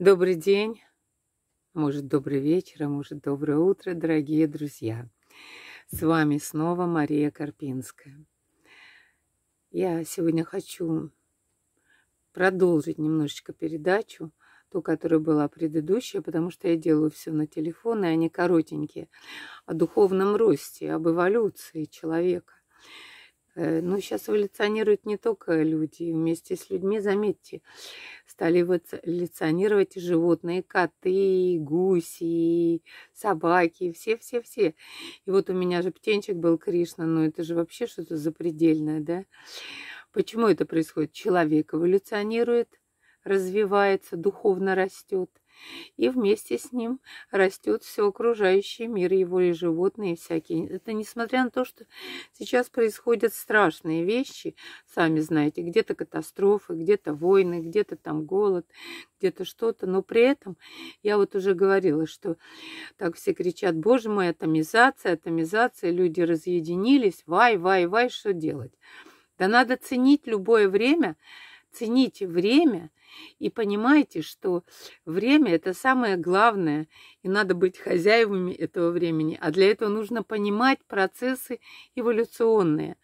Добрый день, может добрый вечер, а может доброе утро, дорогие друзья. С вами снова Мария Карпинская. Я сегодня хочу продолжить немножечко передачу, ту, которая была предыдущая, потому что я делаю все на телефон, и они коротенькие, о духовном росте, об эволюции человека. Э, но ну, сейчас эволюционируют не только люди. Вместе с людьми, заметьте, стали эволюционировать и животные, коты, гуси, собаки, все-все-все. И вот у меня же птенчик был Кришна, но ну, это же вообще что-то запредельное, да? Почему это происходит? Человек эволюционирует, развивается, духовно растет – и вместе с ним растет все окружающий мир, его и животные всякие. Это несмотря на то, что сейчас происходят страшные вещи, сами знаете, где-то катастрофы, где-то войны, где-то там голод, где-то что-то, но при этом я вот уже говорила, что так все кричат, боже мой, атомизация, атомизация, люди разъединились, вай, вай, вай, что делать? Да надо ценить любое время, ценить время, и понимаете, что время – это самое главное, и надо быть хозяевами этого времени. А для этого нужно понимать процессы эволюционные.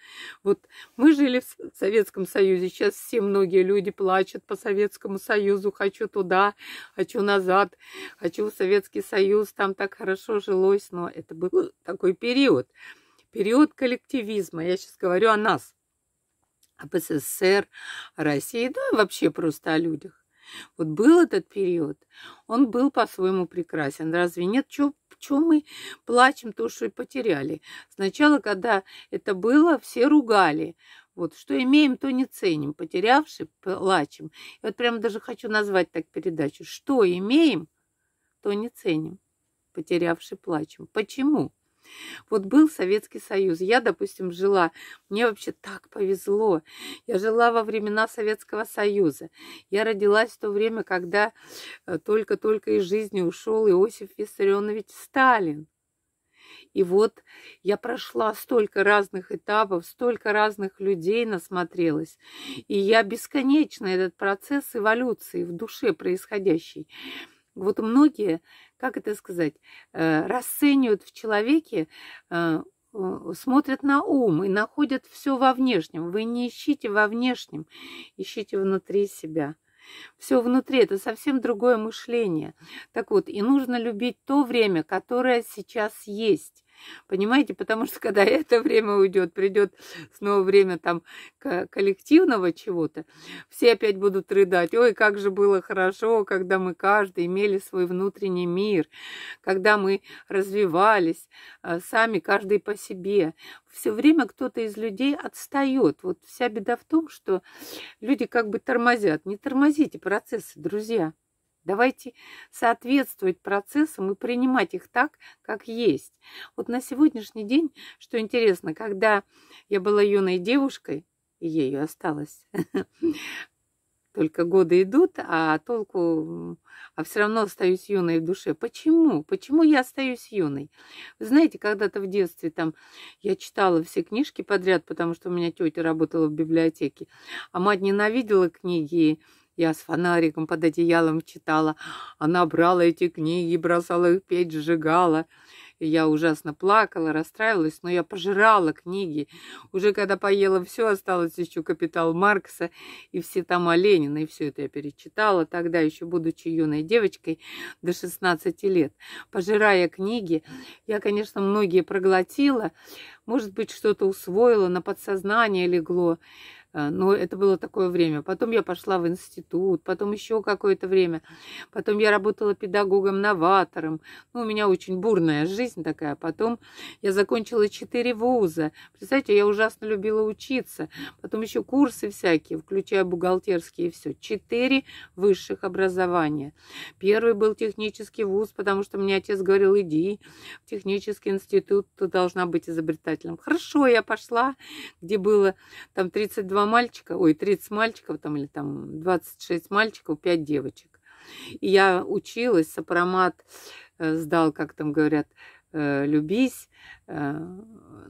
Вот мы жили в Советском Союзе, сейчас все многие люди плачут по Советскому Союзу, хочу туда, хочу назад, хочу в Советский Союз, там так хорошо жилось, но это был такой период, период коллективизма, я сейчас говорю о нас – об СССР, о России, да и вообще просто о людях. Вот был этот период, он был по-своему прекрасен. Разве нет? Чего чем мы плачем, то, что и потеряли. Сначала, когда это было, все ругали. Вот, что имеем, то не ценим. Потерявши, плачем. И вот прямо даже хочу назвать так передачу. Что имеем, то не ценим. Потерявши, плачем. Почему? Вот был Советский Союз. Я, допустим, жила. Мне вообще так повезло. Я жила во времена Советского Союза. Я родилась в то время, когда э, только-только из жизни ушел Иосиф Виссарионович Сталин. И вот я прошла столько разных этапов, столько разных людей насмотрелась. И я бесконечно этот процесс эволюции в душе происходящей вот многие, как это сказать, э, расценивают в человеке э, смотрят на ум и находят все во внешнем. Вы не ищите во внешнем, ищите внутри себя. Все внутри, это совсем другое мышление. Так вот, и нужно любить то время, которое сейчас есть. Понимаете, потому что когда это время уйдет, придет снова время там коллективного чего-то, все опять будут рыдать. Ой, как же было хорошо, когда мы каждый имели свой внутренний мир, когда мы развивались а, сами, каждый по себе. Все время кто-то из людей отстает. Вот вся беда в том, что люди как бы тормозят. Не тормозите процессы, друзья. Давайте соответствовать процессам и принимать их так, как есть. Вот на сегодняшний день, что интересно, когда я была юной девушкой, и ею осталась, только годы идут, а толку, а все равно остаюсь юной в душе. Почему? Почему я остаюсь юной? Вы знаете, когда-то в детстве там я читала все книжки подряд, потому что у меня тетя работала в библиотеке, а мать ненавидела книги, и я с фонариком под одеялом читала. Она брала эти книги, бросала их печь, сжигала. И я ужасно плакала, расстраивалась, но я пожирала книги. Уже когда поела все, осталось еще «Капитал Маркса» и все там о Ленина. И все это я перечитала тогда, еще будучи юной девочкой до 16 лет. Пожирая книги, я, конечно, многие проглотила. Может быть, что-то усвоила, на подсознание легло. Э, но это было такое время. Потом я пошла в институт, потом еще какое-то время. Потом я работала педагогом-новатором. Ну, у меня очень бурная жизнь такая. Потом я закончила четыре вуза. Представляете, я ужасно любила учиться. Потом еще курсы всякие, включая бухгалтерские и все. Четыре высших образования. Первый был технический вуз, потому что мне отец говорил, иди в технический институт, ты должна быть изобретателем. Хорошо, я пошла, где было там 32 32 мальчика, ой, 30 мальчиков там или там 26 мальчиков, 5 девочек. И я училась, сопромат э, сдал, как там говорят, э, любись. Э,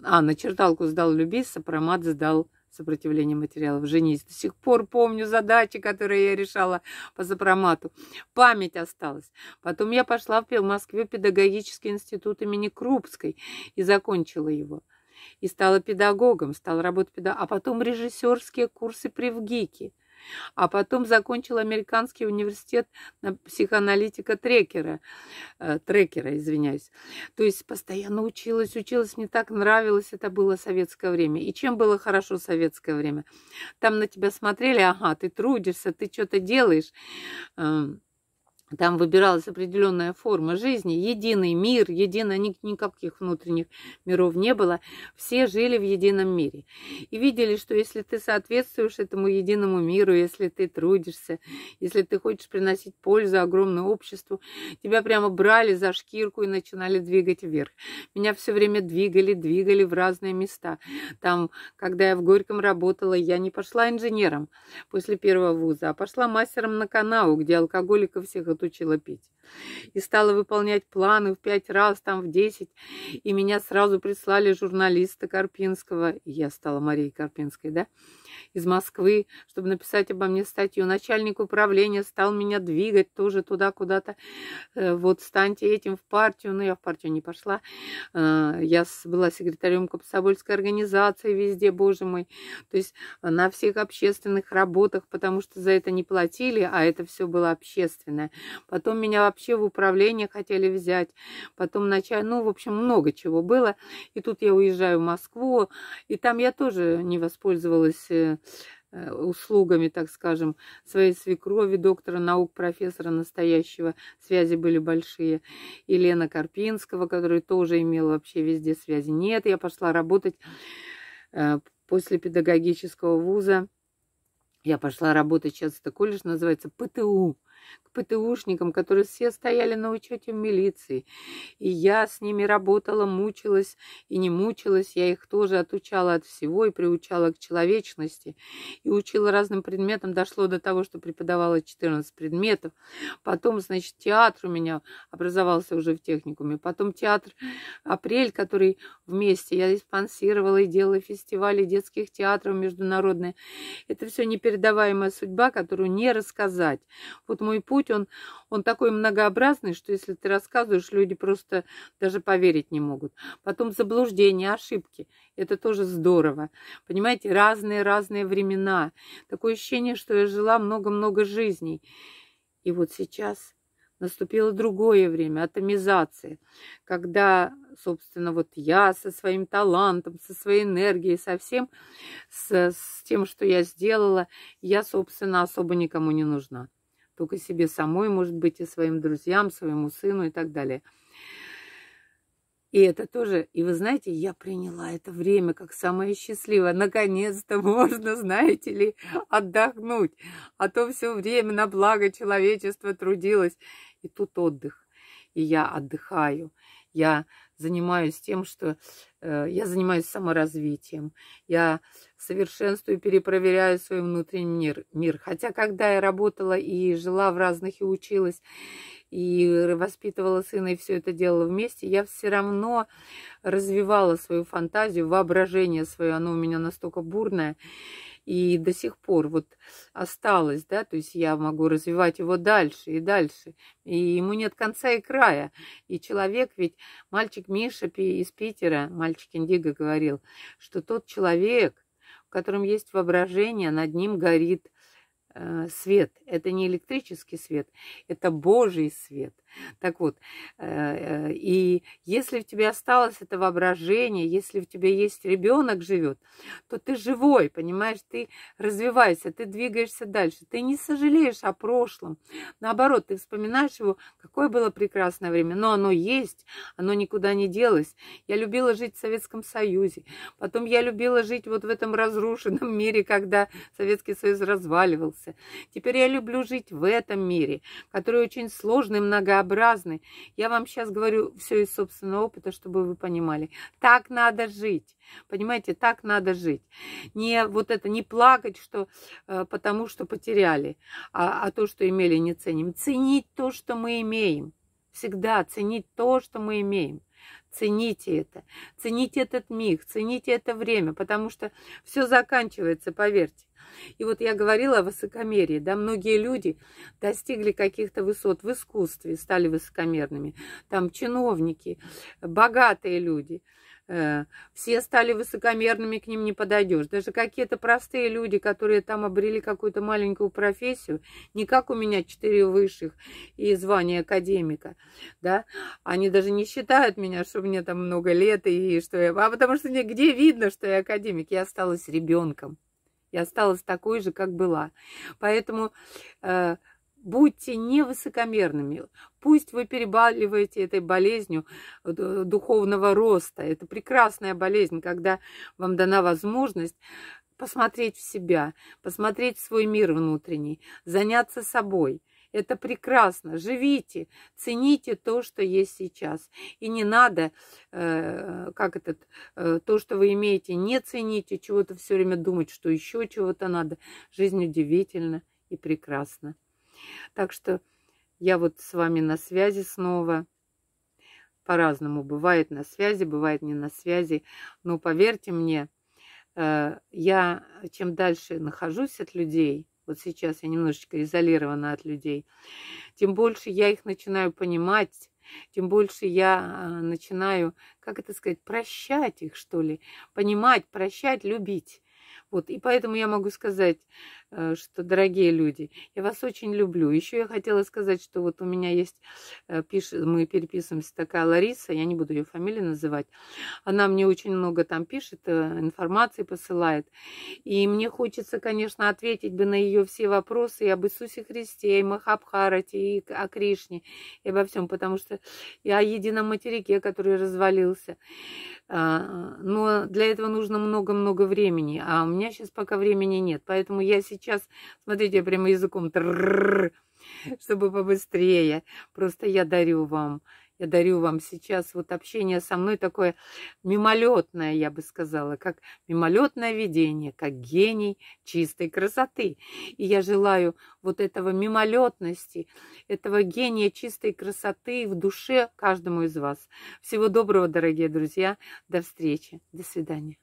а, на черталку сдал любись, сопромат сдал сопротивление материалов «Женись». До сих пор помню задачи, которые я решала по запромату. Память осталась. Потом я пошла в Москве педагогический институт имени Крупской и закончила его и стала педагогом, стала работать педагогом, а потом режиссерские курсы при ВГИКе, а потом закончила американский университет психоаналитика трекера, э, трекера, извиняюсь. То есть постоянно училась, училась, мне так нравилось, это было советское время. И чем было хорошо советское время? Там на тебя смотрели, ага, ты трудишься, ты что-то делаешь. Эм, там выбиралась определенная форма жизни, единый мир, едино, никаких внутренних миров не было. Все жили в едином мире. И видели, что если ты соответствуешь этому единому миру, если ты трудишься, если ты хочешь приносить пользу огромному обществу, тебя прямо брали за шкирку и начинали двигать вверх. Меня все время двигали, двигали в разные места. Там, когда я в Горьком работала, я не пошла инженером после первого вуза, а пошла мастером на канаву, где алкоголиков всех учила пить. И стала выполнять планы в пять раз, там в десять. И меня сразу прислали журналиста Карпинского. Я стала Марией Карпинской, да? из Москвы, чтобы написать обо мне статью. Начальник управления стал меня двигать тоже туда куда-то. Э, вот станьте этим в партию. Но ну, я в партию не пошла. Э, я была секретарем Комсомольской организации везде, боже мой. То есть э, на всех общественных работах, потому что за это не платили, а это все было общественное. Потом меня вообще в управление хотели взять. Потом начать, ну, в общем, много чего было. И тут я уезжаю в Москву, и там я тоже не воспользовалась Э, услугами, так скажем, своей свекрови, доктора наук, профессора настоящего. Связи были большие. Елена Карпинского, которая тоже имела вообще везде связи. Нет, я пошла работать э, после педагогического вуза. Я пошла работать, сейчас это колледж называется ПТУ, к ПТУшникам, которые все стояли на учете в милиции. И я с ними работала, мучилась и не мучилась. Я их тоже отучала от всего и приучала к человечности. И учила разным предметам. Дошло до того, что преподавала 14 предметов. Потом, значит, театр у меня образовался уже в техникуме. Потом театр «Апрель», который вместе. Я и спонсировала, и делала фестивали детских театров международные. Это все непередаваемая судьба, которую не рассказать. Вот мы мой путь, он, он такой многообразный, что если ты рассказываешь, люди просто даже поверить не могут. Потом заблуждения, ошибки. Это тоже здорово. Понимаете, разные-разные времена. Такое ощущение, что я жила много-много жизней. И вот сейчас наступило другое время, атомизация, когда, собственно, вот я со своим талантом, со своей энергией, со всем, с, с тем, что я сделала, я, собственно, особо никому не нужна только себе самой, может быть, и своим друзьям, своему сыну и так далее. И это тоже, и вы знаете, я приняла это время как самое счастливое. Наконец-то можно, знаете ли, отдохнуть. А то все время на благо человечества трудилось. И тут отдых. И я отдыхаю. Я занимаюсь тем, что э, я занимаюсь саморазвитием. Я совершенствую перепроверяю свой внутренний мир. мир. Хотя, когда я работала и жила в разных, и училась, и воспитывала сына, и все это делала вместе, я все равно развивала свою фантазию, воображение свое, оно у меня настолько бурное, и до сих пор вот осталось, да, то есть я могу развивать его дальше и дальше, и ему нет конца и края, и человек ведь, мальчик Миша из Питера, мальчик Индиго говорил, что тот человек, в котором есть воображение, над ним горит э, свет. Это не электрический свет, это Божий свет. Так вот, э, э, и если у тебя осталось это воображение, если у тебя есть ребенок живет, то ты живой, понимаешь, ты развиваешься, ты двигаешься дальше, ты не сожалеешь о прошлом. Наоборот, ты вспоминаешь его, какое было прекрасное время, но оно есть, оно никуда не делось. Я любила жить в Советском Союзе, потом я любила жить вот в этом разрушенном мире, когда Советский Союз разваливался. Теперь я люблю жить в этом мире, который очень сложный, многообразный, своеобразны. Я вам сейчас говорю все из собственного опыта, чтобы вы понимали. Так надо жить. Понимаете, так надо жить. Не вот это, не плакать, что э, потому что потеряли, а, а то, что имели, не ценим. Ценить то, что мы имеем. Всегда ценить то, что мы имеем. Цените это. Цените этот миг, цените это время, потому что все заканчивается, поверьте. И вот я говорила о высокомерии, да, многие люди достигли каких-то высот в искусстве, стали высокомерными, там чиновники, богатые люди, э, все стали высокомерными, к ним не подойдешь. Даже какие-то простые люди, которые там обрели какую-то маленькую профессию, не как у меня четыре высших и звание академика, да, они даже не считают меня, что мне там много лет и что я... А потому что мне где видно, что я академик, я осталась ребенком. Я осталась такой же, как была. Поэтому э, будьте невысокомерными. Пусть вы перебаливаете этой болезнью э, духовного роста. Это прекрасная болезнь, когда вам дана возможность посмотреть в себя, посмотреть в свой мир внутренний, заняться собой – это прекрасно. Живите, цените то, что есть сейчас. И не надо, э, как это, э, то, что вы имеете, не цените, чего-то все время думать, что еще чего-то надо. Жизнь удивительна и прекрасна. Так что я вот с вами на связи снова. По-разному бывает на связи, бывает не на связи. Но поверьте мне, э, я чем дальше нахожусь от людей, вот сейчас я немножечко изолирована от людей. Тем больше я их начинаю понимать, тем больше я а, начинаю, как это сказать, прощать их, что ли, понимать, прощать, любить. Вот, и поэтому я могу сказать, Э, что, дорогие люди, я вас очень люблю. Еще я хотела сказать, что вот у меня есть, э, пишет, мы переписываемся, такая Лариса, я не буду ее фамилию называть. Она мне очень много там пишет, э, информации посылает. И мне хочется, конечно, ответить бы на ее все вопросы и об Иисусе Христе, и Махабхарате, и о Кришне, и обо всем, потому что я о едином материке, который развалился. А, но для этого нужно много-много времени, а у меня сейчас пока времени нет. Поэтому я сейчас сейчас, смотрите, я прямо языком, чтобы побыстрее. Просто я дарю вам, я дарю вам сейчас вот общение со мной такое мимолетное, я бы сказала, как мимолетное видение, как гений чистой красоты. И я желаю вот этого мимолетности, этого гения чистой красоты в душе каждому из вас. Всего доброго, дорогие друзья. До встречи. До свидания.